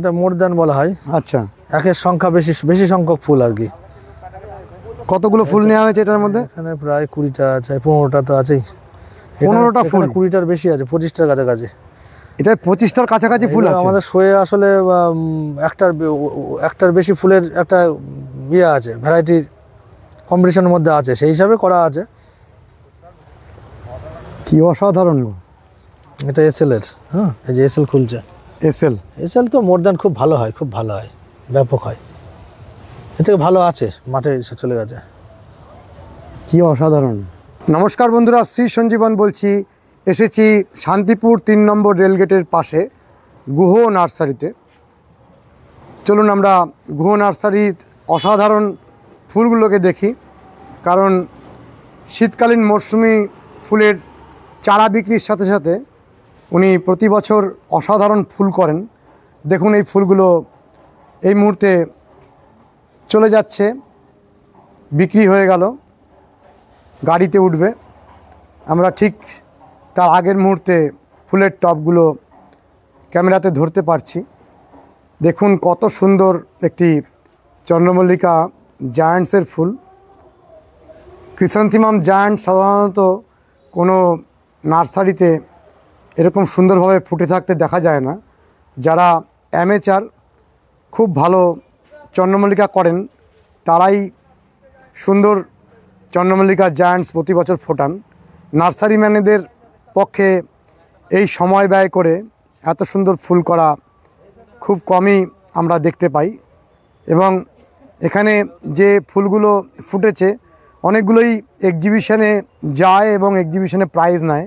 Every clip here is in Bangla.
এটা মোরদান বলা হয় আচ্ছা একের সংখ্যা বেশি বেশি সংখ্যক ফুল আর কি কতগুলো ফুল নেওয়া হয়েছে এটার মধ্যে এখানে প্রায় কুড়িটা আছে পনেরোটা তো আছেই পনেরোটা ফুল কুড়িটার বেশি আছে পঁচিশটার কাছাকাছি এটা পঁচিশটার কাছাকাছি ফুল আমাদের শোয়ে আসলে একটার একটার বেশি ফুলের একটা ইয়ে আছে ভ্যারাইটি কম্পিটিশনের মধ্যে আছে সেই হিসাবে করা আছে কি অসাধারণ এটা এসএলের হ্যাঁ এই যে এস এল খুলছে এসএল এসএল তো মোর খুব ভালো হয় খুব ভালো হয় ব্যাপক হয় এটা ভালো আছে মাঠে এসে চলে গেছে কি অসাধারণ নমস্কার বন্ধুরা শ্রী সঞ্জীবন বলছি এসেছি শান্তিপুর তিন নম্বর রেলগেটের পাশে গুহ নার্সারিতে চলুন আমরা গুহ নার্সারির অসাধারণ ফুলগুলোকে দেখি কারণ শীতকালীন মরশুমি ফুলের চারা বিক্রির সাথে সাথে উনি প্রতি বছর অসাধারণ ফুল করেন দেখুন এই ফুলগুলো এই মুহূর্তে চলে যাচ্ছে বিক্রি হয়ে গেল গাড়িতে উঠবে আমরা ঠিক তার আগের মুহূর্তে ফুলের টপগুলো ক্যামেরাতে ধরতে পারছি দেখুন কত সুন্দর একটি চন্দ্রমল্লিকা জায়ান্টসের ফুল ক্রিসান্থিমাম জায়ান্ট সাধারণত কোনো নার্সারিতে এরকম সুন্দরভাবে ফুটে থাকতে দেখা যায় না যারা অ্যামেচার খুব ভালো চন্দ্রমল্লিকা করেন তারাই সুন্দর চন্দ্রমল্লিকা জায়ান্টস প্রতি বছর ফোটান নার্সারিম্যানেদের পক্ষে এই সময় ব্যয় করে এত সুন্দর ফুল করা খুব কমই আমরা দেখতে পাই এবং এখানে যে ফুলগুলো ফুটেছে অনেকগুলোই এক্সিবিশনে যায় এবং এক্সিবিশনে প্রাইজ নেয়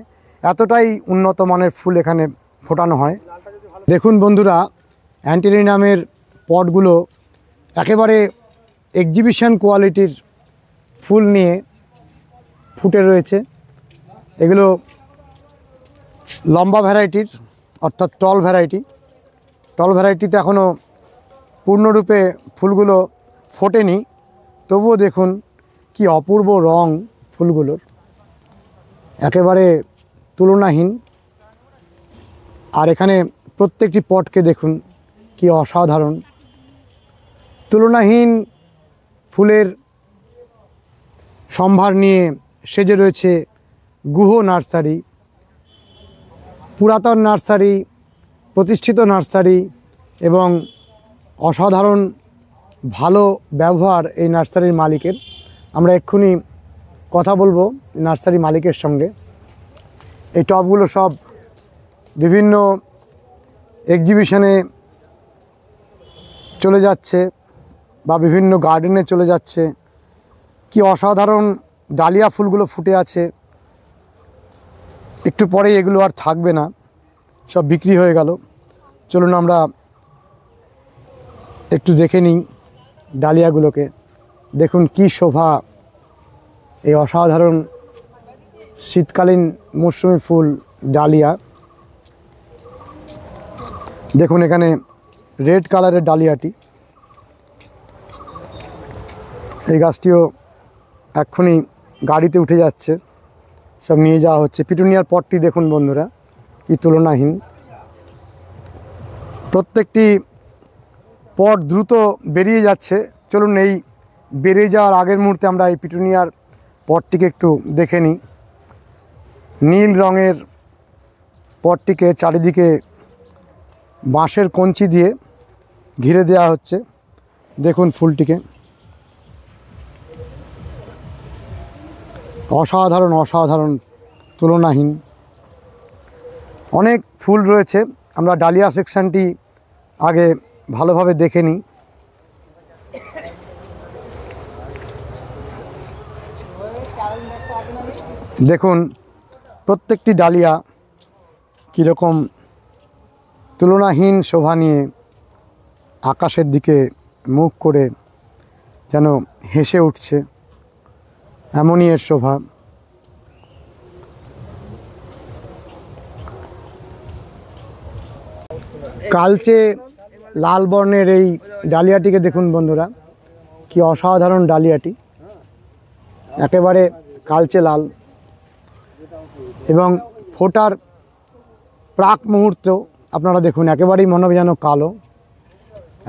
এতটাই উন্নত মানের ফুল এখানে ফোটানো হয় দেখুন বন্ধুরা অ্যান্টিরিনামের পটগুলো একেবারে এক্সিবিশন কোয়ালিটির ফুল নিয়ে ফুটে রয়েছে এগুলো লম্বা ভ্যারাইটির অর্থাৎ টল ভ্যারাইটি টল ভ্যারাইটিতে এখনও পূর্ণরূপে ফুলগুলো ফোটেনি তবুও দেখুন কি অপূর্ব রং ফুলগুলোর একেবারে তুলনাহীন আর এখানে প্রত্যেকটি পটকে দেখুন কি অসাধারণ তুলনাহীন ফুলের সম্ভার নিয়ে সেজে রয়েছে গুহ নার্সারি পুরাতন নার্সারি প্রতিষ্ঠিত নার্সারি এবং অসাধারণ ভালো ব্যবহার এই নার্সারির মালিকের আমরা এক্ষুনি কথা বলবো নার্সারি মালিকের সঙ্গে এই টপগুলো সব বিভিন্ন এক্সিবিশনে চলে যাচ্ছে বা বিভিন্ন গার্ডেনে চলে যাচ্ছে কি অসাধারণ ডালিয়া ফুলগুলো ফুটে আছে একটু পরে এগুলো আর থাকবে না সব বিক্রি হয়ে গেল চলুন আমরা একটু দেখে নিই ডালিয়াগুলোকে দেখুন কি শোভা এই অসাধারণ শীতকালীন মৌসুমি ফুল ডালিয়া দেখুন এখানে রেড কালারের ডালিয়াটি এই গাছটিও এক্ষুনি গাড়িতে উঠে যাচ্ছে সব নিয়ে যাওয়া হচ্ছে পিটুনিয়ার পটটি দেখুন বন্ধুরা কি তুলনাহীন প্রত্যেকটি পট দ্রুত বেরিয়ে যাচ্ছে চলুন এই বেরিয়ে যাওয়ার আগের মুহূর্তে আমরা এই পিটুনিয়ার পটটিকে একটু দেখে নিই নীল রঙের পটটিকে চারিদিকে বাঁশের কঞ্চি দিয়ে ঘিরে দেয়া হচ্ছে দেখুন ফুলটিকে অসাধারণ অসাধারণ তুলনাহীন অনেক ফুল রয়েছে আমরা ডালিয়া সেকশানটি আগে ভালোভাবে দেখে নিই দেখুন প্রত্যেকটি ডালিয়া কীরকম তুলনাহীন শোভা নিয়ে আকাশের দিকে মুখ করে যেন হেসে উঠছে এমনই এর শোভা কালচে লাল বর্ণের এই ডালিয়াটিকে দেখুন বন্ধুরা কি অসাধারণ ডালিয়াটি একেবারে কালচে লাল এবং ফোটার প্রাক মুহূর্ত আপনারা দেখুন একেবারেই মনে যেন কালো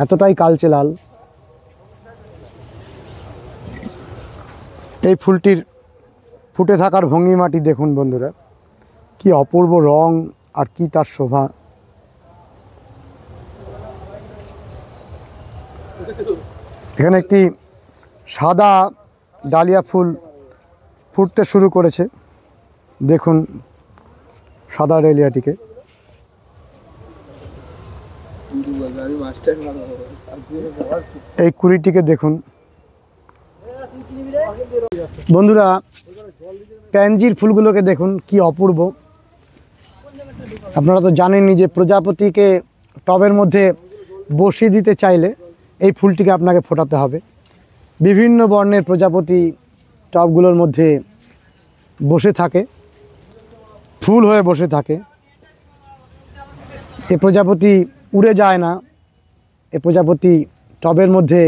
এতটাই কালচে লাল এই ফুলটির ফুটে থাকার ভঙ্গিমাটি দেখুন বন্ধুরা কি অপূর্ব রং আর কি তার শোভা এখানে একটি সাদা ডালিয়া ফুল ফুটতে শুরু করেছে দেখুন সাদা রেলিয়াটিকে এই কুড়িটিকে দেখুন বন্ধুরা প্যানজির ফুলগুলোকে দেখুন কি অপূর্ব আপনারা তো জানেননি যে প্রজাপতিকে টবের মধ্যে বসিয়ে দিতে চাইলে এই ফুলটিকে আপনাকে ফোটাতে হবে বিভিন্ন বর্ণের প্রজাপতি টবগুলোর মধ্যে বসে থাকে ফুল হয়ে বসে থাকে এ প্রজাপতি উড়ে যায় না এ প্রজাপতি টবের মধ্যে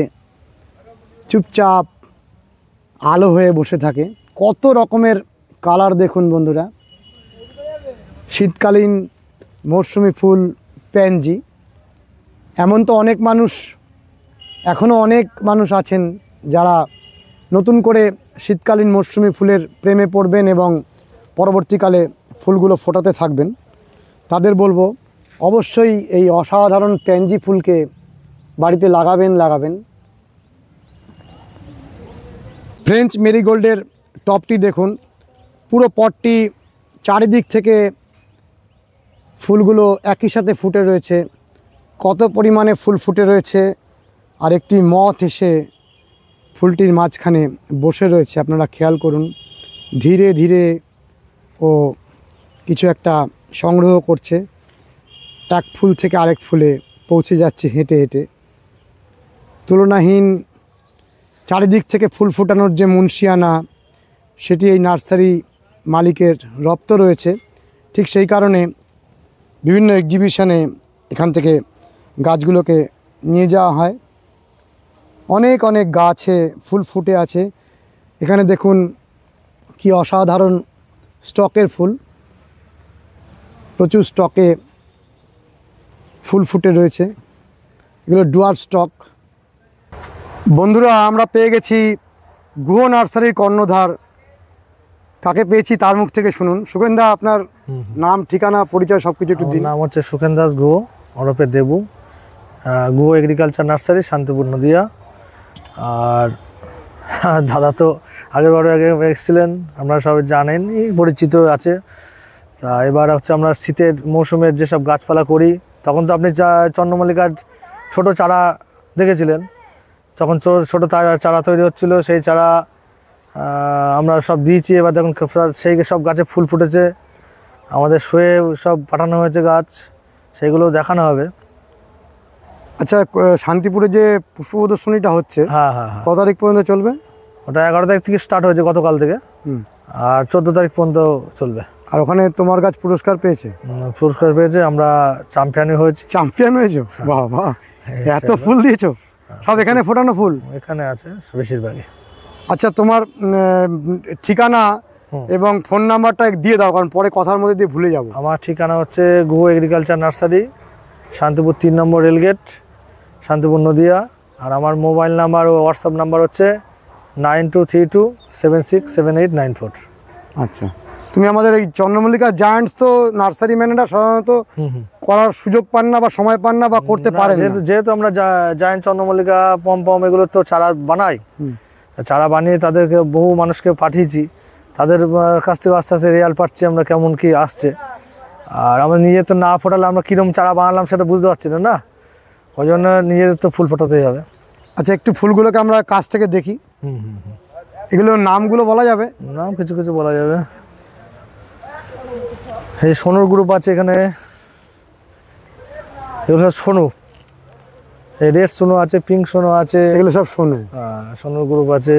চুপচাপ আলো হয়ে বসে থাকে কত রকমের কালার দেখুন বন্ধুরা শীতকালীন মরশুমি ফুল প্যানজি এমন তো অনেক মানুষ এখনও অনেক মানুষ আছেন যারা নতুন করে শীতকালীন মরশুমি ফুলের প্রেমে পড়বেন এবং পরবর্তীকালে ফুলগুলো ফোটাতে থাকবেন তাদের বলবো অবশ্যই এই অসাধারণ প্যাঞ্জি ফুলকে বাড়িতে লাগাবেন লাগাবেন ফ্রেঞ্চ মেরিগোল্ডের টপটি দেখুন পুরো পটটি চারিদিক থেকে ফুলগুলো একই সাথে ফুটে রয়েছে কত পরিমাণে ফুল ফুটে রয়েছে আর একটি মথ এসে ফুলটির মাঝখানে বসে রয়েছে আপনারা খেয়াল করুন ধীরে ধীরে ও কিছু একটা সংগ্রহ করছে এক ফুল থেকে আরেক ফুলে পৌঁছে যাচ্ছে হেঁটে হেঁটে তুলনাহীন চারিদিক থেকে ফুল ফোটানোর যে মুন্সিয়ানা সেটি এই নার্সারি মালিকের রপ্ত রয়েছে ঠিক সেই কারণে বিভিন্ন এক্সিবিশনে এখান থেকে গাছগুলোকে নিয়ে যাওয়া হয় অনেক অনেক গাছে ফুল ফুটে আছে এখানে দেখুন কি অসাধারণ স্টকের ফুল প্রচুর স্টকে ফুল ফুটে রয়েছে এগুলো ডুয়ার স্টক বন্ধুরা আমরা পেয়ে গেছি গুহ নার্সারির কর্ণধার কাকে পেয়েছি তার মুখ থেকে শুনুন সুখেন্দা আপনার নাম ঠিকানা পরিচয় সব কিছু একটু দিন নাম হচ্ছে সুখেন দাস গুহ ওরফে দেবু গুহ এগ্রিকালচার নার্সারি শান্তিপুর নদিয়া আর দাদা তো আগের বারে আগে এসেছিলেন আমরা সবাই জানেন পরিচিত আছে তা এবার হচ্ছে আমরা শীতের মৌসুমের যেসব গাছপালা করি তখন তো আপনি চন্দ্রমল্লিকার ছোট চারা দেখেছিলেন তখন ছোটো চারা তৈরি হচ্ছিলো সেই চারা আমরা সব দিয়েছি এবার দেখুন সেই সব গাছে ফুল ফুটেছে আমাদের শুয়ে সব পাঠানো হয়েছে গাছ সেগুলো দেখানো হবে আচ্ছা শান্তিপুরে যে পুষ্প প্রদর্শনীটা হচ্ছে হ্যাঁ হ্যাঁ, হ্যাঁ। তারিখ পর্যন্ত চলবে ওটা এগারো তারিখ থেকে স্টার্ট হয়েছে গতকাল থেকে আর চোদ্দো তারিখ পর্যন্ত চলবে আর ওখানে তোমার কাছ পুরস্কার পেয়েছে পুরস্কার পেয়েছে আমরা চ্যাম্পিয়নই হয়েছি চ্যাম্পিয়ন হয়েছো বাহ বাহ হ্যাঁ, এত ফুল দিয়েছো সব এখানে হ্যাঁ, ফোটানো ফুল এখানে আছে বেশিরভাগই আচ্ছা তোমার ঠিকানা এবং ফোন নাম্বারটা দিয়ে দাও কারণ পরে কথার মধ্যে দিয়ে ভুলে যাব আমার ঠিকানা হচ্ছে গু এগ্রিকালচার নার্সারি শান্তিপুর তিন নম্বর রেলগেট শান্তিপুর নদিয়া আর আমার মোবাইল নাম্বার ও হোয়াটসঅ্যাপ নাম্বার হচ্ছে nine two three two seven six seven eight nine four আচ্ছা তুমি আমাদের এই চন্দ্রমল্লিকা জায়ান্টস তো নার্সারি ম্যানেরা সাধারণত করার সুযোগ পান না বা সময় পান না বা করতে পারে যেহেতু আমরা জায়ান্ট চন্দ্রমল্লিকা পম পম এগুলোর তো চারা বানাই চারা বানিয়ে তাদেরকে বহু মানুষকে পাঠিয়েছি তাদের কাছ থেকে আস্তে আস্তে রেয়াল পাচ্ছি আমরা কেমন কি আসছে আর আমরা নিজে তো না ফোটালে আমরা কীরকম চারা বানালাম সেটা বুঝতে পারছি না না ওই জন্য নিজেদের তো ফুল ফোটাতেই হবে আচ্ছা একটু ফুলগুলোকে আমরা কাছ থেকে দেখি এগুলোর নামগুলো বলা যাবে নাম কিছু কিছু বলা যাবে এই সোনুর গ্রুপ আছে এখানে এগুলো সব সোনু এই রেড সোনো আছে পিঙ্ক সোনো আছে এগুলো সব সোনু হ্যাঁ সোনোর গ্রুপ আছে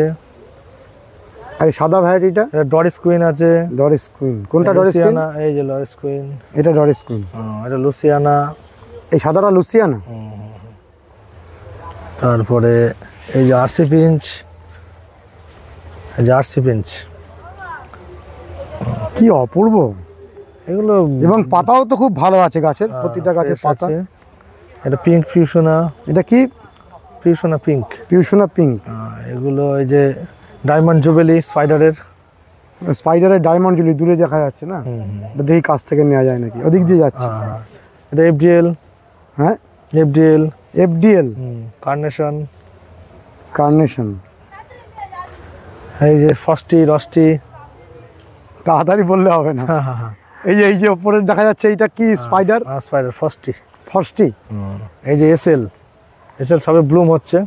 আর এই সাদা ভ্যারাইটিটা এটা ডরিস কুইন আছে ডরিস কুইন কোনটা ডরিস কুইন এই যে ডরিস কুইন এটা ডরিস কুইন হ্যাঁ, এটা লুসিয়ানা এই সাদাটা লুসিয়ানা তারপরে এই যে আরসি পিঞ্চ এই যে আরসি পিঞ্চ কি অপূর্ব এগুলো এবং পাতাও তো খুব ভালো আছে গাছের হ্যাঁ, প্রতিটা গাছের পাতা এটা পিঙ্ক পিউসোনা এটা কি পিউসোনা পিঙ্ক পিউসোনা পিঙ্ক এগুলো এই যে ডায়মন্ড জুবেলি স্পাইডারের স্পাইডারের ডায়মন্ড জুবেলি দূরে দেখা যাচ্ছে না এটা দেখি কাছ থেকে নেওয়া যায় নাকি ওদিক দিয়ে যাচ্ছে হ্যাঁ, হ্যাঁ। এটা এফডিএল হ্যাঁ এফডিএল এফডিএল কার্নেশন কার্নেশন এই যে ফস্টি রস্টি তাড়াতাড়ি বললে হবে না হ্যাঁ হ্যাঁ হ্যাঁ এই যে এই যে উপরে দেখা যাচ্ছে এটা কি স্পাইডার স্পাইডার ফস্টি ফস্টি এই যে এসএল এসএল সবে ব্লুম হচ্ছে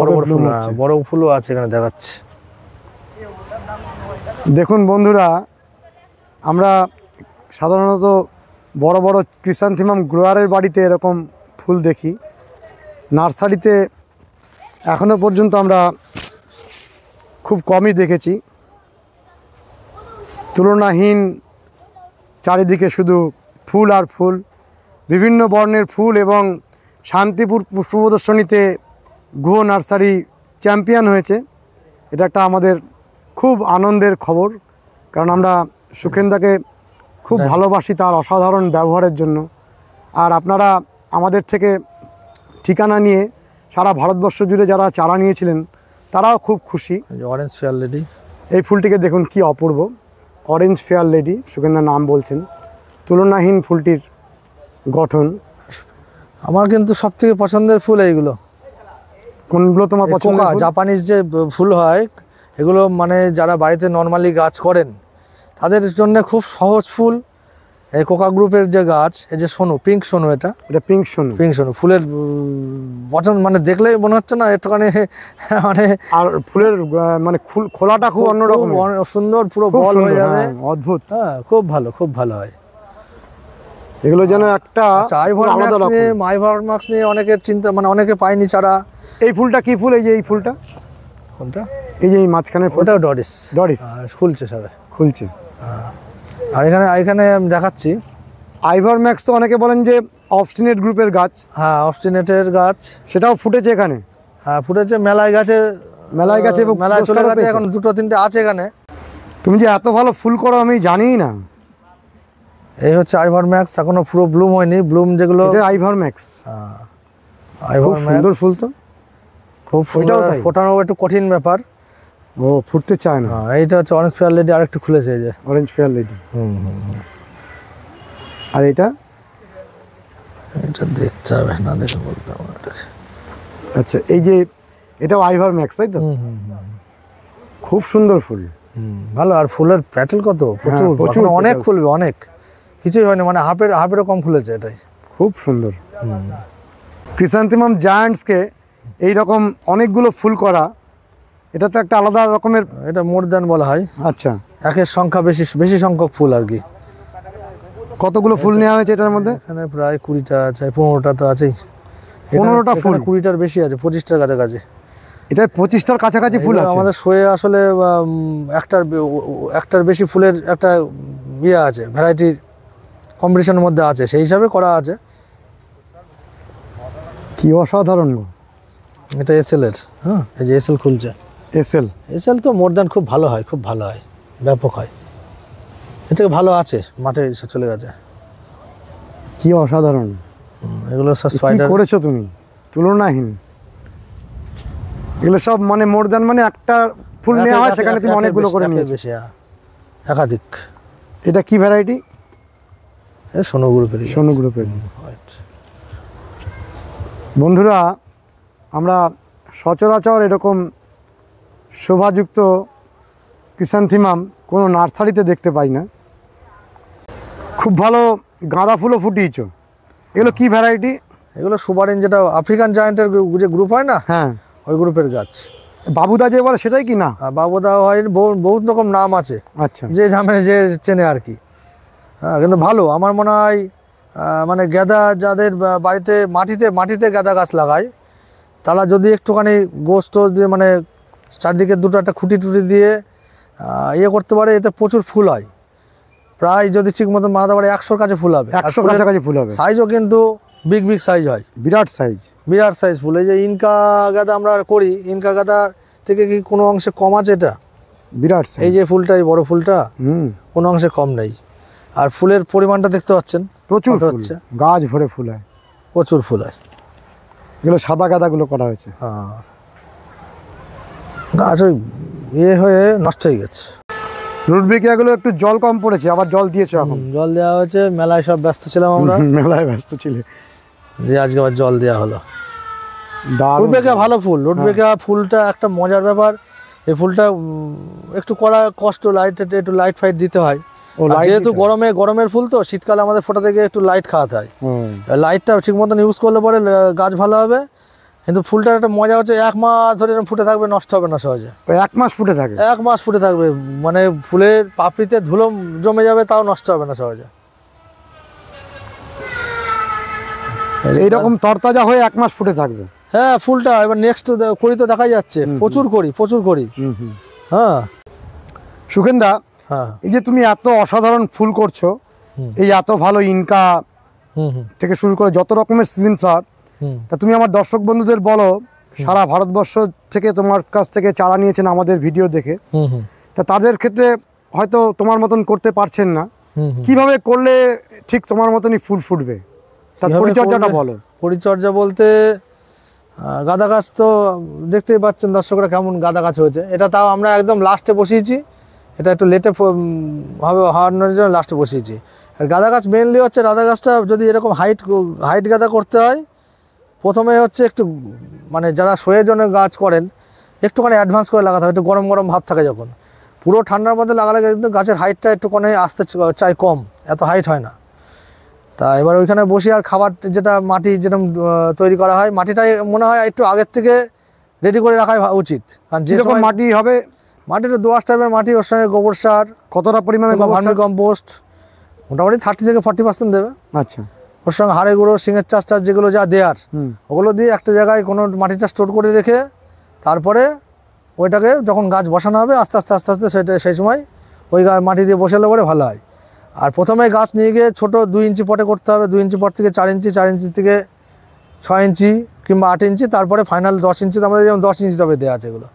বড় বড় ব্লুম হ্যাঁ, বড় ফুলও আছে এখানে দেখাচ্ছে দেখুন বন্ধুরা আমরা সাধারণত বড় বড় ক্রিসান্থিমাম গ্রোয়ারের বাড়িতে এরকম ফুল দেখি নার্সারিতে এখনও পর্যন্ত আমরা খুব কমই দেখেছি তুলনাহীন চারিদিকে শুধু ফুল আর ফুল বিভিন্ন বর্ণের ফুল এবং শান্তিপুর পুষ্প প্রদর্শনীতে গুহ নার্সারি চ্যাম্পিয়ন হয়েছে এটা একটা আমাদের খুব আনন্দের খবর কারণ আমরা সুখেন্দাকে খুব হ্যাঁ। ভালোবাসি তার অসাধারণ ব্যবহারের জন্য আর আপনারা আমাদের থেকে ঠিকানা নিয়ে সারা ভারতবর্ষ জুড়ে যারা চারা নিয়েছিলেন তারাও খুব খুশি অরেঞ্জ ফেয়ার লেডি এই ফুলটিকে দেখুন কি অপূর্ব অরেঞ্জ ফেয়ার লেডি সুগন্ধার নাম বলছেন তুলনাহীন ফুলটির গঠন আমার কিন্তু সব থেকে পছন্দের ফুল এইগুলো কোনগুলো তোমার পছন্দ জাপানিজ যে ফুল হয় এগুলো মানে যারা বাড়িতে নর্মালি গাছ করেন তাদের জন্য খুব সহজ ফুল এই কোকা গ্রুপের যে গাছ এই যে সোনু পিঙ্ক সোনু এটা এটা পিঙ্ক সোনু পিঙ্ক সোনু ফুলের বচন মানে দেখলেই মনে হচ্ছে না একটুখানি মানে আর ফুলের মানে খোলাটা খুব অন্যরকম সুন্দর পুরো বল হয়ে যাবে হ্যাঁ, অদ্ভুত হ্যাঁ খুব ভালো খুব ভালো হয় এগুলো যেন একটা মাইভার আচ্ছা, মার্কস মানে নিয়ে অনেকের চিন্তা মানে অনেকে পায়নি চারা এই ফুলটা কি ফুল এই যে এই ফুলটা কোনটা এই যে এই মাঝখানে ফুলটা ডরিস ডরিস খুলছে সবাই খুলছে হ্যাঁ আর এখানে এখানে আমি দেখাচ্ছি আইভার ম্যাক্স তো অনেকে বলেন যে অফস্টিনেট গ্রুপের গাছ হ্যাঁ অফস্টিনেটের গাছ সেটাও ফুটেছে এখানে হ্যাঁ ফুটেছে মেলায় গাছে মেলায় গাছে হ্যাঁ, মেলায় চলে গেছে এখন দুটো তিনটে আছে এখানে তুমি যে এত ভালো ফুল করো আমি জানিই না এই হচ্ছে আইভার ম্যাক্স এখনো পুরো ব্লুম হয়নি ব্লুম যেগুলো আইভার ম্যাক্স আইভার সুন্দর ফুল তো খুব ফুলটাও ফোটানো একটু কঠিন ব্যাপার ও ফুটতে চায় না হ্যাঁ, এইটা হচ্ছে অরেঞ্জ ফেয়ার লেডি আরেকটা খুলেছে এই যে অরেঞ্জ ফেয়ার লেডি হুম আর এটা এটা দেখতে হবে না দেখে বলতে আচ্ছা এই যে এটা আইভার ম্যাক্স তাই তো খুব সুন্দর ফুল ভালো আর ফুলের প্যাটেল কত হ্যাঁ, প্রচুর প্রচুর অনেক খুলবে অনেক কিছুই হয়নি মানে হাফের হাফেরও কম খুলেছে এটাই খুব সুন্দর ক্রিসান্তিমাম জায়ান্টসকে এইরকম অনেকগুলো ফুল করা এটা তো একটা আলাদা রকমের এটা মোরদান বলা হয় আচ্ছা একের সংখ্যা বেশি বেশি সংখ্যক ফুল আর কি কতগুলো ফুল নেওয়া হয়েছে এটার মধ্যে এখানে প্রায় কুড়িটা আছে পনেরোটা তো আছেই পনেরোটা ফুল কুড়িটার বেশি আছে পঁচিশটার কাছাকাছি এটা পঁচিশটার কাছাকাছি ফুল আমাদের শোয়ে আসলে একটার একটার বেশি ফুলের একটা ইয়ে আছে ভ্যারাইটির কম্পিটিশনের মধ্যে আছে সেই হিসাবে করা আছে কি অসাধারণ এটা এসএলের হ্যাঁ এই যে এসএল খুলছে এসএল এসএল তো মোর দ্যান খুব ভালো হয় খুব ভালো হয় ব্যাপক হয় এটা ভালো আছে মাঠে চলে গেছে কি অসাধারণ এগুলো সব স্পাইডার করেছো তুমি তুলনাহীন এগুলো সব মানে মোর দ্যান মানে একটা ফুল নেওয়া হয় সেখানে তুমি অনেকগুলো করে নিয়ে বেশি হ্যাঁ। একাধিক এটা কি ভ্যারাইটি সোনো গ্রুপের সোনো গ্রুপের বন্ধুরা আমরা সচরাচর এরকম শোভাযুক্ত ক্রিসান্থিমাম কোনো নার্সারিতে দেখতে পাই না খুব ভালো গাঁদা ফুলও ফুটিয়েছ এগুলো কি ভ্যারাইটি এগুলো সুবারিন যেটা আফ্রিকান জায়েন্টের যে গ্রুপ হয় না হ্যাঁ ওই গ্রুপের গাছ বাবুদা যে বলে সেটাই কি না বাবুদা হয় বহুত রকম নাম আছে আচ্ছা যে জামে যে চেনে আর কি হ্যাঁ কিন্তু ভালো আমার মনে হয় মানে গেঁদা যাদের বাড়িতে মাটিতে মাটিতে গেঁদা গাছ লাগায় তারা যদি একটুখানি গোস্ত দিয়ে মানে চারদিকে দুটো একটা খুঁটি টুটি দিয়ে ইয়ে করতে পারে এতে প্রচুর ফুল হয় প্রায় যদি ঠিক মতো মাদা বাড়ি একশোর কাছে ফুল হবে একশোর কাছাকাছি ফুল হবে সাইজও কিন্তু বিগ বিগ সাইজ হয় বিরাট সাইজ বিরাট সাইজ ফুল এই যে ইনকা গাদা আমরা করি ইনকা গাদা থেকে কি কোনো অংশে কম আছে এটা বিরাট এই যে ফুলটা এই বড় ফুলটা কোনো অংশে কম নেই আর ফুলের পরিমাণটা দেখতে পাচ্ছেন প্রচুর হচ্ছে গাছ ভরে ফুল হয় প্রচুর ফুল হয় এগুলো সাদা গাদাগুলো করা হয়েছে হ্যাঁ গাছ ওই ইয়ে হয়ে নষ্ট হয়ে গেছে রুট বিকিয়াগুলো একটু জল কম পড়েছে আবার জল দিয়েছে এখন জল দেওয়া হয়েছে মেলায় সব ব্যস্ত ছিলাম আমরা মেলায় ব্যস্ত ছিলে দিয়ে আজকে আবার জল দেওয়া হলো রুটবেকা ভালো ফুল রুটবেকা হ্যাঁ। ফুলটা একটা মজার ব্যাপার এই ফুলটা একটু করা কষ্ট লাইটে একটু লাইট ফাইট দিতে হয় যেহেতু গরমে গরমের ফুল তো শীতকালে আমাদের ফোটা থেকে একটু লাইট খাওয়াতে হয় লাইটটা ঠিক মতন ইউজ করলে পরে গাছ ভালো হবে কিন্তু ফুলটার একটা মজা হচ্ছে এক মাস ধরে এরকম ফুটে থাকবে নষ্ট হবে না সহজে এক মাস ফুটে থাকে এক মাস ফুটে থাকবে মানে ফুলের পাপড়িতে ধুলো জমে যাবে তাও নষ্ট হবে না সহজে এইরকম তরতাজা হয়ে এক মাস ফুটে থাকবে হ্যাঁ ফুলটা এবার নেক্সট করি তো দেখা যাচ্ছে প্রচুর করি প্রচুর করি হ্যাঁ সুখেন্দা হ্যাঁ এই যে তুমি এত অসাধারণ ফুল করছো এই এত ভালো ইনকা থেকে শুরু করে যত রকমের সিজন ফ্লাওয়ার তা তুমি আমার দর্শক বন্ধুদের বলো সারা ভারতবর্ষ থেকে তোমার কাছ থেকে চারা নিয়েছেন আমাদের ভিডিও দেখে তা তাদের ক্ষেত্রে হয়তো তোমার মতন করতে পারছেন না কিভাবে করলে ঠিক তোমার মতনই ফুল ফুটবে তার পরিচর্যাটা বলো পরিচর্যা বলতে গাঁদা গাছ তো দেখতেই পাচ্ছেন দর্শকরা কেমন গাঁদা গাছ হয়েছে এটা তাও আমরা একদম লাস্টে বসিয়েছি এটা একটু লেটে হবে হওয়ার জন্য লাস্টে বসিয়েছি আর গাঁদা গাছ মেনলি হচ্ছে গাঁদা গাছটা যদি এরকম হাইট হাইট গাঁদা করতে হয় প্রথমে হচ্ছে একটু মানে যারা শোয়ের জন্য গাছ করেন একটুখানি অ্যাডভান্স করে লাগাতে হবে একটু গরম গরম ভাব থাকে যখন পুরো ঠান্ডার মধ্যে লাগালে কিন্তু গাছের হাইটটা একটুখানি আসতে চাই কম এত হাইট হয় না তা এবার ওইখানে বসে আর খাবার যেটা মাটি যেটা তৈরি করা হয় মাটিটাই মনে হয় একটু আগের থেকে রেডি করে রাখাই উচিত কারণ যে মাটি হবে মাটিটা দোয়াশ টাইপের মাটি ওর সঙ্গে গোবর সার কতটা পরিমাণে কম্পোস্ট মোটামুটি থার্টি থেকে ফর্টি পার্সেন্ট দেবে আচ্ছা ওর সঙ্গে হাড়ে গুঁড়ো সিঙের চাষ চাষ যেগুলো যা দেয়ার ওগুলো দিয়ে একটা জায়গায় কোনো মাটিটা স্টোর করে রেখে তারপরে ওইটাকে যখন গাছ বসানো হবে আস্তে আস্তে আস্তে আস্তে সেটা সেই সময় ওই মাটি দিয়ে বসালে পরে ভালো হয় আর প্রথমে গাছ নিয়ে গিয়ে ছোটো দুই ইঞ্চি পটে করতে হবে দুই ইঞ্চি পট থেকে চার ইঞ্চি চার ইঞ্চি থেকে ছয় ইঞ্চি কিংবা আট ইঞ্চি তারপরে ফাইনাল দশ ইঞ্চি তো আমাদের যেমন দশ ইঞ্চি টবে দেওয়া আছে এগুলো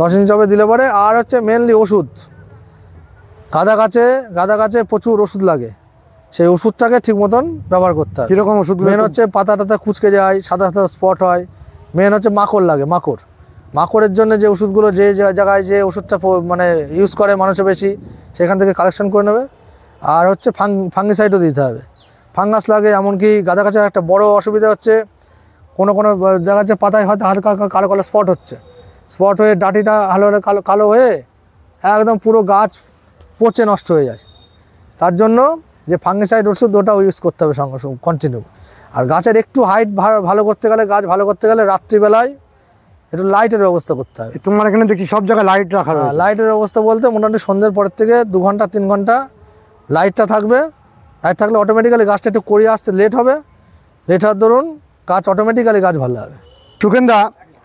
দশ ইঞ্চি টবে দিলে পরে আর হচ্ছে মেনলি ওষুধ গাঁদা গাছে গাঁদা গাছে প্রচুর ওষুধ লাগে সেই ওষুধটাকে ঠিক মতন ব্যবহার করতে হয় কীরকম ওষুধ মেন হচ্ছে পাতা টাতা কুচকে যায় সাদা সাদা স্পট হয় মেন হচ্ছে মাকড় লাগে মাকড় মাকড়ের জন্য যে ওষুধগুলো যে জায়গায় যে ওষুধটা মানে ইউজ করে মানুষে বেশি সেখান থেকে কালেকশন করে নেবে আর হচ্ছে ফাং ফাঙ্গিসাইডও দিতে হবে ফাঙ্গাস লাগে এমনকি গাঁদা গাছের একটা বড় অসুবিধা হচ্ছে কোনো কোনো দেখা যাচ্ছে পাতায় হয়তো হালকা কালো কালো স্পট হচ্ছে স্পট হয়ে ডাটিটা হালো কালো কালো হয়ে একদম পুরো গাছ পচে নষ্ট হয়ে যায় তার জন্য যে ফাঙ্গিসাইড ওষুধ ওটাও ইউজ করতে হবে সঙ্গে কন্টিনিউ আর গাছের একটু হাইট ভালো করতে গেলে গাছ ভালো করতে গেলে রাত্রিবেলায় একটু লাইটের ব্যবস্থা করতে হবে তোমার এখানে দেখছি সব জায়গায় লাইট রাখা লাইটের হ্যাঁ, ব্যবস্থা বলতে মোটামুটি সন্ধ্যের পরের থেকে দু ঘন্টা তিন ঘন্টা লাইটটা থাকবে লাইট থাকলে অটোমেটিক্যালি গাছটা একটু করিয়ে আসতে লেট হবে লেট হওয়ার দরুন গাছ অটোমেটিক্যালি গাছ ভালো হবে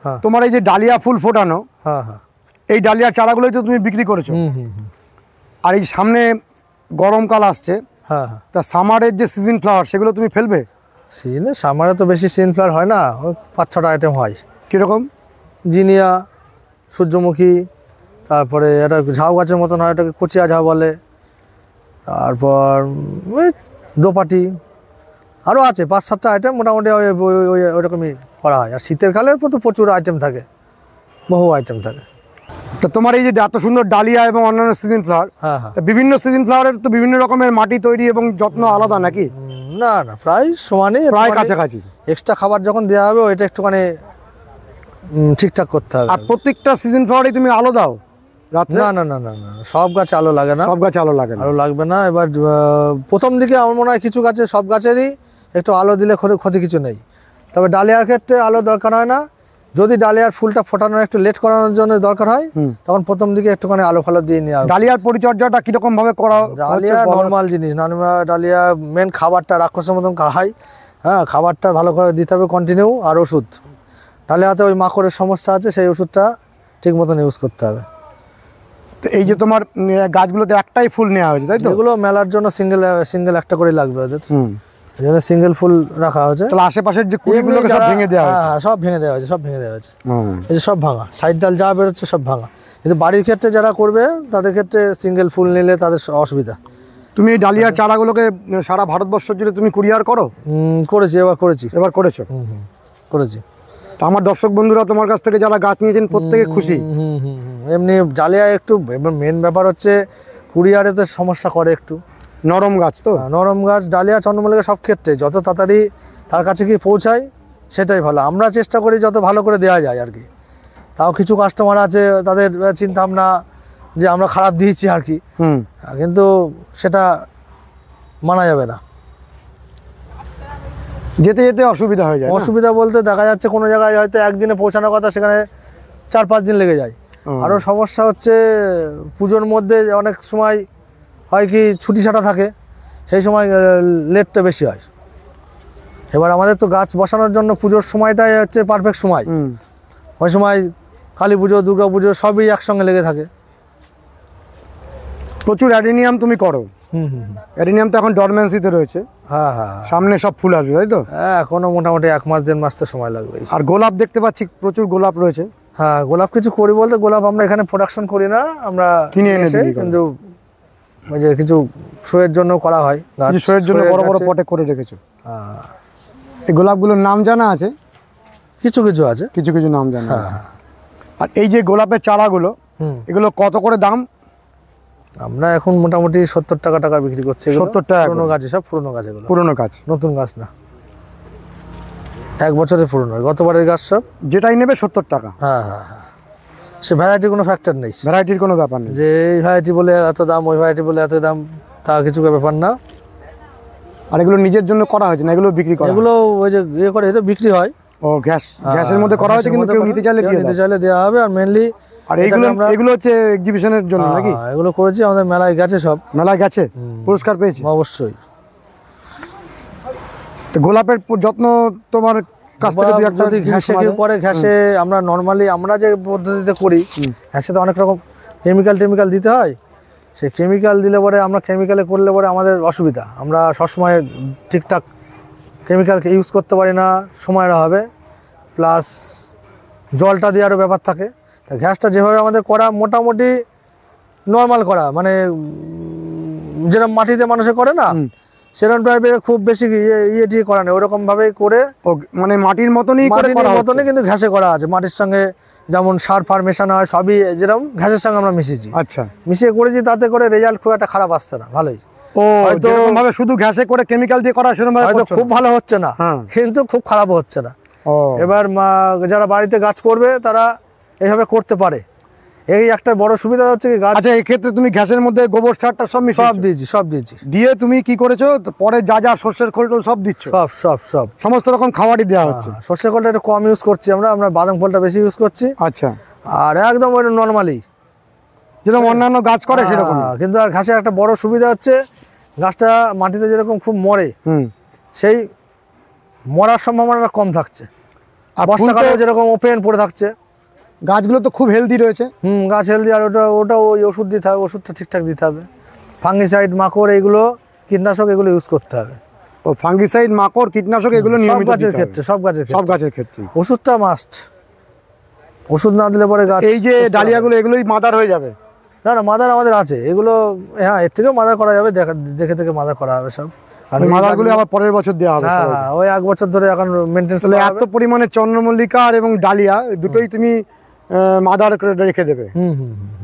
হ্যাঁ তোমার এই যে ডালিয়া ফুল ফোটানো হ্যাঁ হ্যাঁ এই ডালিয়া চারাগুলোই তো তুমি বিক্রি করেছো আর এই সামনে গরমকাল আসছে হ্যাঁ তা সামারের যে সিজন ফ্লাওয়ার সেগুলো তুমি ফেলবে সিজনে সামারে তো বেশি সিজন ফ্লাওয়ার হয় না পাঁচ ছটা আইটেম হয় কীরকম জিনিয়া সূর্যমুখী তারপরে এটা ঝাউ গাছের মতন হয় এটাকে কচিয়া ঝাউ বলে তারপর ওই দোপাটি আরও আছে পাঁচ সাতটা আইটেম মোটামুটি ওই ওই ওই ওরকমই করা হয় আর শীতের কালের তো প্রচুর আইটেম থাকে বহু আইটেম থাকে তা তোমার এই যে এত সুন্দর ডালিয়া এবং অন্যান্য সিজন ফ্লাওয়ার হ্যাঁ, হ্যাঁ। বিভিন্ন সিজন ফ্লাওয়ারের তো বিভিন্ন রকমের মাটি তৈরি এবং যত্ন আলাদা নাকি না না প্রায় সমানই প্রায় কাছাকাছি এক্সট্রা খাবার যখন দেওয়া হবে ওইটা একটুখানি ঠিকঠাক করতে হবে আর প্রত্যেকটা সিজন ফ্লাওয়ারই তুমি আলো দাও না না না না না সব গাছ আলো লাগে না সব গাছ আলো লাগে আলো লাগবে না এবার প্রথম দিকে আমার মনে হয় কিছু গাছে সব গাছেরই একটু আলো দিলে ক্ষতি কিছু নেই তবে ডালিয়ার ক্ষেত্রে আলো দরকার হয় না যদি ডালিয়ার ফুলটা ফোটানোর একটু লেট করানোর জন্য দরকার হয় তখন প্রথম দিকে একটুখানি আলো ফালো দিয়ে নিয়ে ডালিয়ার পরিচর্যাটা কিরকম ভাবে করা ডালিয়া নর্মাল জিনিস নর্মাল ডালিয়া মেন খাবারটা রাক্ষসের মতন খাওয়াই হ্যাঁ খাবারটা ভালো করে দিতে হবে কন্টিনিউ আর ওষুধ ডালিয়াতে ওই মাকড়ের সমস্যা আছে সেই ওষুধটা ঠিক মতন ইউজ করতে হবে এই যে তোমার গাছগুলোতে একটাই ফুল নেওয়া হয়েছে তাই তো এগুলো মেলার জন্য সিঙ্গেল সিঙ্গেল একটা করে লাগবে ওদের এখানে সিঙ্গেল ফুল রাখা হয়েছে তাহলে আশেপাশের যে কুড়িগুলোকে সব ভেঙে দেওয়া হয়েছে হ্যাঁ সব ভেঙে দেওয়া হয়েছে সব ভেঙে দেওয়া হয়েছে এই যে সব ভাঙা সাইড ডাল যা বেরোচ্ছে সব ভাঙা কিন্তু বাড়ির ক্ষেত্রে যারা করবে তাদের ক্ষেত্রে সিঙ্গেল ফুল নিলে তাদের অসুবিধা তুমি এই ডালিয়ার চারাগুলোকে সারা ভারতবর্ষ জুড়ে তুমি কুরিয়ার করো করেছি এবার করেছি এবার করেছো করেছি তা আমার দর্শক বন্ধুরা তোমার কাছ থেকে যারা গাছ নিয়েছেন প্রত্যেকে খুশি এমনি ডালিয়া একটু মেন ব্যাপার হচ্ছে কুরিয়ারে তো সমস্যা করে একটু নরম গাছ তো হ্যাঁ, নরম গাছ ডালিয়া চন্দ্রমল্লিকা সব ক্ষেত্রে যত তাড়াতাড়ি তার কাছে গিয়ে পৌঁছায় সেটাই ভালো আমরা চেষ্টা করি যত ভালো করে দেওয়া যায় আর কি তাও কিছু কাস্টমার আছে তাদের চিন্তা ভাবনা যে আমরা খারাপ দিয়েছি আর কি হ্যাঁ, কিন্তু সেটা মানা যাবে না যেতে যেতে অসুবিধা হয়ে যায় অসুবিধা বলতে দেখা যাচ্ছে কোনো জায়গায় হয়তো একদিনে পৌঁছানোর কথা সেখানে চার পাঁচ দিন লেগে যায় আরও সমস্যা হচ্ছে পুজোর মধ্যে অনেক সময় হয় কি ছুটি ছাটা থাকে সেই সময় লেটটা বেশি হয় এবার আমাদের তো গাছ বসানোর জন্য পুজোর সময়টাই হচ্ছে পারফেক্ট সময় ওই সময় কালী পুজো দুর্গা পুজো সবই একসঙ্গে লেগে থাকে প্রচুর অ্যাডিনিয়াম তুমি করো অ্যাডিনিয়াম তো এখন ডরম্যান্সিতে রয়েছে হ্যাঁ, হ্যাঁ হ্যাঁ সামনে সব ফুল আসবে তাই তো হ্যাঁ এখনও মোটামুটি এক মাস দেড় মাস তো সময় লাগবে আর গোলাপ দেখতে পাচ্ছি প্রচুর গোলাপ রয়েছে হ্যাঁ গোলাপ কিছু করি বলতে গোলাপ আমরা এখানে প্রোডাকশন করি না আমরা কিনে এনেছি কিন্তু ওই যে কিছু শোয়ের জন্য করা হয় শোয়ের জন্য বড় বড় পটে করে রেখেছো হ্যাঁ। এই গোলাপগুলোর নাম জানা আছে কিছু কিছু আছে কিছু কিছু নাম জানা হ্যাঁ। আর এই যে গোলাপের চারাগুলো এগুলো কত করে দাম আমরা এখন মোটামুটি সত্তর টাকা টাকা বিক্রি করছি সত্তর টাকা পুরোনো গাছ সব পুরোনো গাছ এগুলো পুরোনো গাছ নতুন গাছ না এক বছরের পুরনো গতবারের গাছ সব যেটাই নেবে সত্তর টাকা হ্যাঁ হ্যাঁ হ্যাঁ সে ভ্যারাইটির কোনো ফ্যাক্টর নেই ভ্যারাইটির কোনো ব্যাপার নেই যে এই ভ্যারাইটি বলে এত দাম ওই ভ্যারাইটি বলে এত দাম তা কিছু ব্যাপার না আর এগুলো নিজের জন্য করা হয়েছে না এগুলো বিক্রি করা এগুলো ওই যে ইয়ে করে এটা বিক্রি হয় ও গ্যাস হ্যাঁ, গ্যাসের মধ্যে করা হয়েছে কিন্তু কেউ নিতে চাইলে নিতে চাইলে দেওয়া হবে আর মেনলি আর এগুলো এগুলো হচ্ছে এক্সিবিশনের জন্য হ্যাঁ, নাকি এগুলো করেছি আমাদের মেলায় গেছে সব মেলায় গেছে পুরস্কার পেয়েছি অবশ্যই তো গোলাপের যত্ন তোমার কাছ থেকে দুই একটা যদি ঘ্যাসে কেউ করে ঘ্যাসে আমরা নর্মালি আমরা যে পদ্ধতিতে করি ঘ্যাসে তো অনেক রকম কেমিক্যাল টেমিক্যাল দিতে হয় সে কেমিক্যাল দিলে পরে আমরা কেমিক্যালে করলে পরে আমাদের অসুবিধা আমরা সবসময় ঠিকঠাক কেমিক্যালকে ইউজ করতে পারি না সময়ের হবে প্লাস জলটা দেওয়ারও ব্যাপার থাকে তা ঘ্যাসটা যেভাবে আমাদের করা মোটামুটি নর্মাল করা মানে যেরকম মাটিতে মানুষে করে না সেরন পাইপের খুব বেশি ইয়ে টিয়ে ইয়ে করা নেই ভাবেই করে মানে মাটির মতনই মাটির মতনই কিন্তু ঘাসে করা আছে মাটির সঙ্গে যেমন সার ফার মেশানো হয় সবই যেরকম ঘাসের সঙ্গে আমরা মিশেছি আচ্ছা মিশিয়ে করেছি তাতে করে রেজাল্ট খুব একটা খারাপ আসছে না ভালোই ভাবে শুধু ঘাসে করে কেমিক্যাল দিয়ে করা সেরকম হয়তো খুব ভালো হচ্ছে না হ্যাঁ। কিন্তু খুব খারাপও হচ্ছে না এবার যারা বাড়িতে গাছ করবে তারা এইভাবে করতে পারে এই একটা বড় সুবিধা হচ্ছে গাছ আচ্ছা এক্ষেত্রে তুমি ঘাসের মধ্যে গোবর সারটা সব সব দিয়েছি সব দিয়েছি দিয়ে তুমি কি করেছো পরে যা যা শস্যের খোল সব দিচ্ছ সব সব সব সমস্ত রকম খাবারই দেওয়া হচ্ছে সর্ষের খোলটা একটু কম ইউজ করছি আমরা আমরা বাদাম ফলটা বেশি ইউজ করছি আচ্ছা আর একদম ওইটা নর্মালি যেরকম অন্যান্য গাছ করে সেরকম কিন্তু আর ঘাসের একটা বড় সুবিধা হচ্ছে গাছটা মাটিতে যেরকম খুব মরে সেই মরার সম্ভাবনাটা কম থাকছে আর বর্ষাকালেও যেরকম ওপেন পড়ে থাকছে গাছগুলো তো খুব হেলদি রয়েছে হুম গাছ হেলদি আর ওটা ওটা ওই ওষুধ দিতে হবে ওষুধটা ঠিকঠাক দিতে হবে ফাঙ্গিসাইড মাকড় এইগুলো কীটনাশক এগুলো ইউজ করতে হবে ও ফাঙ্গিসাইড মাকড় কীটনাশক এগুলো সব গাছের ক্ষেত্রে সব গাছের সব গাছের ক্ষেত্রে ওষুধটা মাস্ট ওষুধ না দিলে পরে গাছ এই যে ডালিয়াগুলো এগুলোই মাদার হয়ে যাবে না না মাদার আমাদের আছে এগুলো হ্যাঁ এর থেকেও মাদার করা যাবে দেখা দেখে থেকে মাদার করা হবে সব আর মাদারগুলো আবার পরের বছর দেওয়া হবে হ্যাঁ, হ্যাঁ ওই এক বছর ধরে এখন মেনটেন্স এত পরিমাণে চন্দ্রমল্লিকা আর এবং ডালিয়া দুটোই তুমি মাদার রেখে দেবে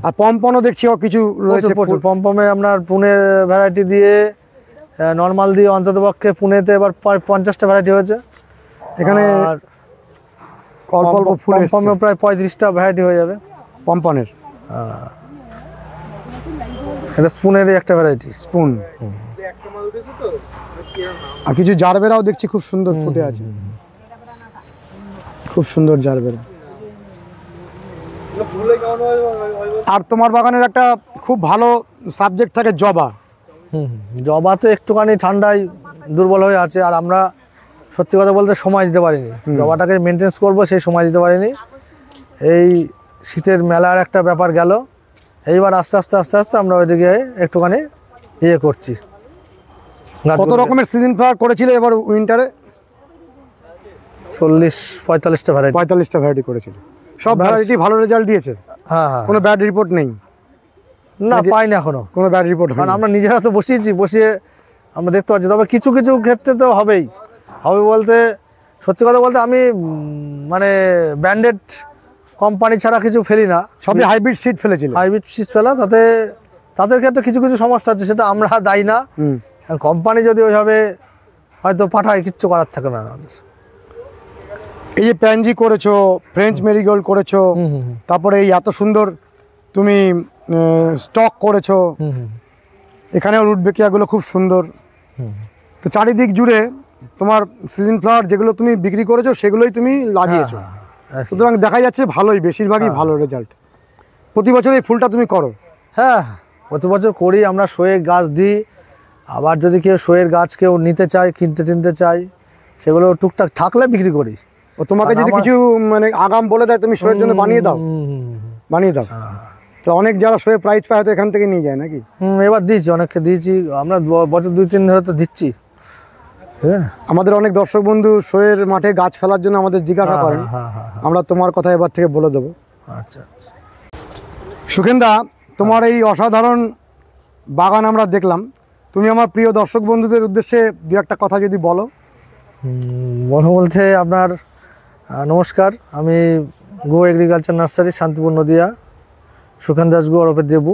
আর পম্পনও দেখছি কিছু রয়েছে প্রচুর পম্পমে আপনার পুনে ভ্যারাইটি দিয়ে নর্মাল দিয়ে পক্ষে পুনেতে এবার পঞ্চাশটা ভ্যারাইটি হয়েছে এখানে প্রায় পঁয়ত্রিশটা ভ্যারাইটি হয়ে যাবে পম্পনের এটা স্পুনেরই একটা ভ্যারাইটি স্পুন আর কিছু জারবেরাও দেখছি খুব সুন্দর ফুটে আছে খুব সুন্দর জারবেরা আর তোমার বাগানের একটা খুব ভালো সাবজেক্ট থাকে জবা হুম জবা তো একটুখানি ঠান্ডায় দুর্বল হয়ে আছে আর আমরা সত্যি কথা বলতে সময় দিতে পারিনি জবাটাকে মেনটেন্স করব সেই সময় দিতে পারিনি এই শীতের মেলার একটা ব্যাপার গেল এইবার আস্তে আস্তে আস্তে আস্তে আমরা ওইদিকে একটুখানি ইয়ে করছি কত রকমের সিজন ফ্লাওয়ার করেছিল এবার উইন্টারে চল্লিশ পঁয়তাল্লিশটা ভ্যারাইটি পঁয়তাল্লিশটা ভ্যারাইটি করেছিল সব ভ্যারাইটি ভালো রেজাল্ট দিয়েছে হ্যাঁ, হ্যাঁ কোনো ব্যাড রিপোর্ট নেই না পাই না এখনো কোনো ব্যাড রিপোর্ট কারণ আমরা নিজেরা তো বসিয়েছি বসিয়ে আমরা দেখতে পাচ্ছি তবে কিছু কিছু ক্ষেত্রে তো হবেই হবে বলতে সত্যি কথা বলতে আমি মানে ব্র্যান্ডেড কোম্পানি ছাড়া কিছু ফেলি না সবই হাইব্রিড সিট ফেলেছিল হাইব্রিড সিট ফেলা তাতে তাদের ক্ষেত্রে কিছু কিছু সমস্যা হচ্ছে সেটা আমরা দায়ী না কোম্পানি যদি ওইভাবে হয়তো পাঠায় কিচ্ছু করার থাকে না আমাদের এই যে প্যানজি করেছো ফ্রেঞ্চ মেরিগোল্ড করেছো তারপরে এই এত সুন্দর তুমি স্টক করেছো এখানেও রুটবেকিয়াগুলো খুব সুন্দর তো চারিদিক জুড়ে তোমার সিজন ফ্লাওয়ার যেগুলো তুমি বিক্রি করেছো সেগুলোই তুমি লাগিয়েছো হ্যাঁ, হ্যাঁ, হ্যাঁ, সুতরাং দেখা যাচ্ছে ভালোই বেশিরভাগই ভালো রেজাল্ট প্রতি বছর এই ফুলটা তুমি করো হ্যাঁ প্রতি বছর করি আমরা শোয়ের গাছ দিই আবার যদি কেউ শোয়ের গাছ কেউ নিতে চায় কিনতে চিনতে চায় সেগুলো টুকটাক থাকলে বিক্রি করি ও তোমাকে যদি কিছু মানে আগাম বলে দেয় তুমি শোয়ের জন্য বানিয়ে দাও বানিয়ে দাও হ্যাঁ। তো অনেক যারা শোয়ের প্রাইজ পায় হয়তো এখান থেকে নিয়ে যায় নাকি এবার দিয়েছি অনেককে দিয়েছি আমরা বছর দুই তিন ধরে তো দিচ্ছি আমাদের অনেক দর্শক বন্ধু শোয়ের মাঠে গাছ ফেলার জন্য আমাদের জিজ্ঞাসা হ্যাঁ, করেন হ্যাঁ, আমরা তোমার কথা এবার থেকে বলে দেবো আচ্ছা, আচ্ছা। সুখেন্দা তোমার এই অসাধারণ বাগান আমরা দেখলাম তুমি আমার প্রিয় দর্শক বন্ধুদের উদ্দেশ্যে দু একটা কথা যদি বলো বলো বলতে আপনার নমস্কার আমি গো এগ্রিকালচার নার্সারি শান্তিপুর নদিয়া সুখান দাস গো ওরফে দেবু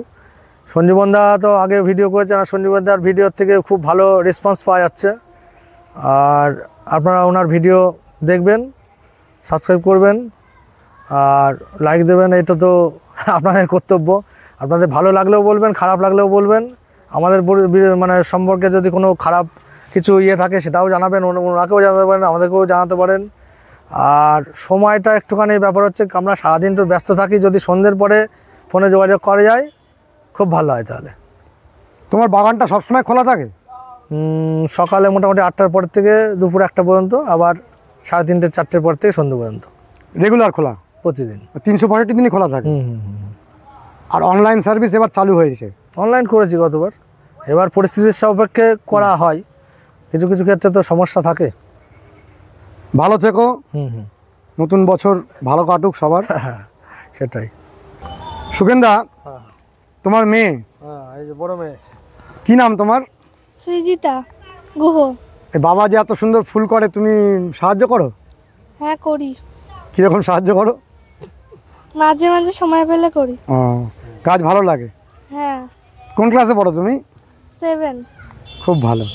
সঞ্জীবন তো আগে ভিডিও করেছেন আর সঞ্জীবন ভিডিওর থেকে খুব ভালো রেসপন্স পাওয়া যাচ্ছে আর আপনারা ওনার ভিডিও দেখবেন সাবস্ক্রাইব করবেন আর লাইক দেবেন এটা তো আপনাদের কর্তব্য আপনাদের ভালো লাগলেও বলবেন খারাপ লাগলেও বলবেন আমাদের মানে সম্পর্কে যদি কোনো খারাপ কিছু ইয়ে থাকে সেটাও জানাবেন ওনাকেও জানাতে পারেন আমাদেরকেও জানাতে পারেন আর সময়টা একটুখানি ব্যাপার হচ্ছে আমরা সারাদিন তো ব্যস্ত থাকি যদি সন্ধ্যের পরে ফোনে যোগাযোগ করা যায় খুব ভালো হয় তাহলে তোমার বাগানটা সবসময় খোলা থাকে সকালে মোটামুটি আটটার পর থেকে দুপুর একটা পর্যন্ত আবার সাড়ে তিনটে চারটের পর থেকে সন্ধ্যে পর্যন্ত রেগুলার খোলা প্রতিদিন তিনশো পঁয়ষট্টি দিনই খোলা থাকে আর অনলাইন সার্ভিস এবার চালু হয়েছে অনলাইন করেছি গতবার এবার পরিস্থিতির সাপেক্ষে করা হয় কিছু কিছু ক্ষেত্রে তো সমস্যা থাকে ভালো থেকো নতুন বছর ভালো কাটুক সবার সেটাই সুকেন্দা হ্যাঁ। তোমার মেয়ে হ্যাঁ, এই যে বড় মেয়ে কি নাম তোমার সৃজিতা গুহ বাবা যে এত সুন্দর ফুল করে তুমি সাহায্য করো হ্যাঁ করি কীরকম সাহায্য করো মাঝে মাঝে সময় পেলে করি ও কাজ ভালো লাগে হ্যাঁ কোন ক্লাসে পড়ো তুমি সেভেন খুব ভালো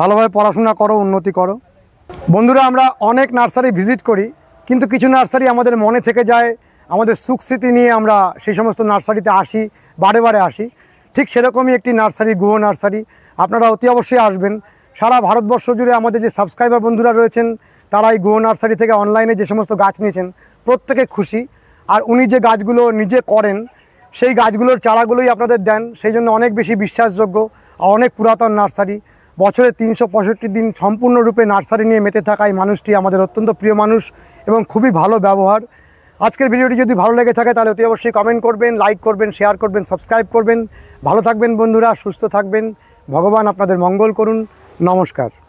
ভালোভাবে পড়াশোনা করো উন্নতি করো বন্ধুরা আমরা অনেক নার্সারি ভিজিট করি কিন্তু কিছু নার্সারি আমাদের মনে থেকে যায় আমাদের সুখস্মৃতি নিয়ে আমরা সেই সমস্ত নার্সারিতে আসি বারে বারে আসি ঠিক সেরকমই একটি নার্সারি গুহ নার্সারি আপনারা অতি অবশ্যই আসবেন সারা ভারতবর্ষ জুড়ে আমাদের যে সাবস্ক্রাইবার বন্ধুরা রয়েছেন তারা এই গুহ নার্সারি থেকে অনলাইনে যে সমস্ত গাছ নিয়েছেন প্রত্যেকে খুশি আর উনি যে গাছগুলো নিজে করেন সেই গাছগুলোর চারাগুলোই আপনাদের দেন সেই জন্য অনেক বেশি বিশ্বাসযোগ্য আর অনেক পুরাতন নার্সারি বছরে তিনশো দিন সম্পূর্ণরূপে নার্সারি নিয়ে মেতে থাকা এই মানুষটি আমাদের অত্যন্ত প্রিয় মানুষ এবং খুবই ভালো ব্যবহার আজকের ভিডিওটি যদি ভালো লেগে থাকে তাহলে অতি অবশ্যই কমেন্ট করবেন লাইক করবেন শেয়ার করবেন সাবস্ক্রাইব করবেন ভালো থাকবেন বন্ধুরা সুস্থ থাকবেন ভগবান আপনাদের মঙ্গল করুন নমস্কার